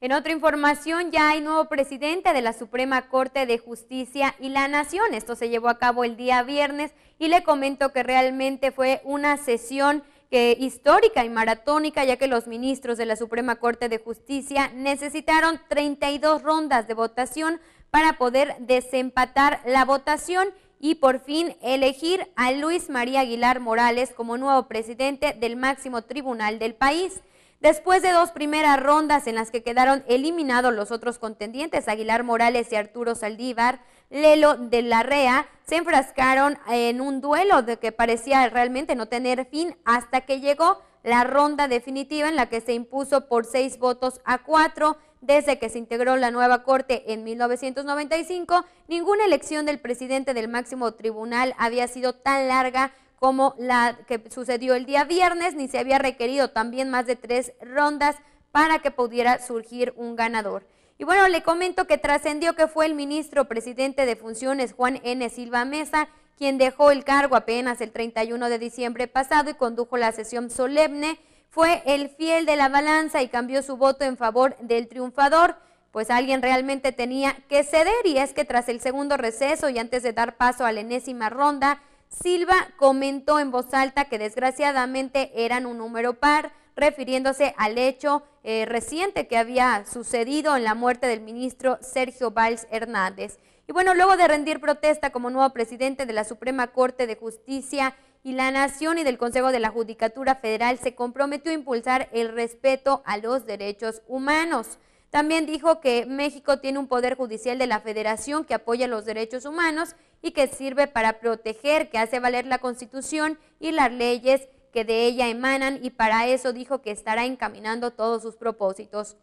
En otra información, ya hay nuevo presidente de la Suprema Corte de Justicia y la Nación. Esto se llevó a cabo el día viernes y le comento que realmente fue una sesión que, histórica y maratónica, ya que los ministros de la Suprema Corte de Justicia necesitaron 32 rondas de votación para poder desempatar la votación y por fin elegir a Luis María Aguilar Morales como nuevo presidente del máximo tribunal del país. Después de dos primeras rondas en las que quedaron eliminados los otros contendientes, Aguilar Morales y Arturo Saldívar, Lelo de la Rea, se enfrascaron en un duelo de que parecía realmente no tener fin hasta que llegó la ronda definitiva en la que se impuso por seis votos a cuatro. Desde que se integró la nueva corte en 1995, ninguna elección del presidente del máximo tribunal había sido tan larga como la que sucedió el día viernes, ni se había requerido también más de tres rondas para que pudiera surgir un ganador. Y bueno, le comento que trascendió que fue el ministro presidente de Funciones, Juan N. Silva Mesa, quien dejó el cargo apenas el 31 de diciembre pasado y condujo la sesión solemne, fue el fiel de la balanza y cambió su voto en favor del triunfador, pues alguien realmente tenía que ceder y es que tras el segundo receso y antes de dar paso a la enésima ronda, Silva comentó en voz alta que desgraciadamente eran un número par, refiriéndose al hecho eh, reciente que había sucedido en la muerte del ministro Sergio Valls Hernández. Y bueno, luego de rendir protesta como nuevo presidente de la Suprema Corte de Justicia y la Nación y del Consejo de la Judicatura Federal, se comprometió a impulsar el respeto a los derechos humanos. También dijo que México tiene un poder judicial de la federación que apoya los derechos humanos y que sirve para proteger, que hace valer la constitución y las leyes que de ella emanan y para eso dijo que estará encaminando todos sus propósitos.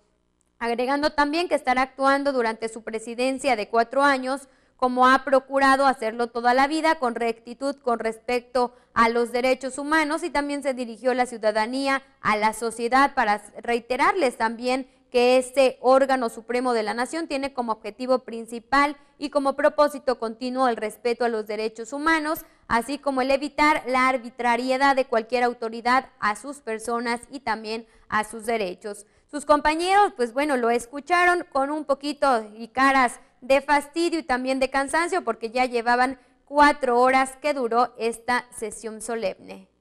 Agregando también que estará actuando durante su presidencia de cuatro años como ha procurado hacerlo toda la vida con rectitud con respecto a los derechos humanos y también se dirigió a la ciudadanía, a la sociedad para reiterarles también que este órgano supremo de la nación tiene como objetivo principal y como propósito continuo el respeto a los derechos humanos, así como el evitar la arbitrariedad de cualquier autoridad a sus personas y también a sus derechos. Sus compañeros, pues bueno, lo escucharon con un poquito y caras de fastidio y también de cansancio porque ya llevaban cuatro horas que duró esta sesión solemne.